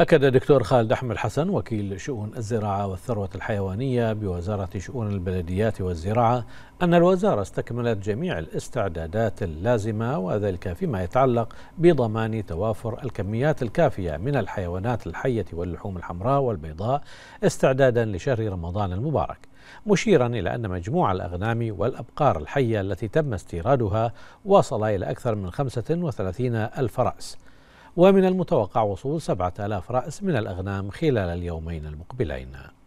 أكد الدكتور خالد أحمد حسن وكيل شؤون الزراعة والثروة الحيوانية بوزارة شؤون البلديات والزراعة أن الوزارة استكملت جميع الاستعدادات اللازمة وذلك فيما يتعلق بضمان توافر الكميات الكافية من الحيوانات الحية واللحوم الحمراء والبيضاء استعدادا لشهر رمضان المبارك مشيرا إلى أن مجموع الأغنام والأبقار الحية التي تم استيرادها وصل إلى أكثر من 35 ألف رأس ومن المتوقع وصول 7000 رأس من الأغنام خلال اليومين المقبلين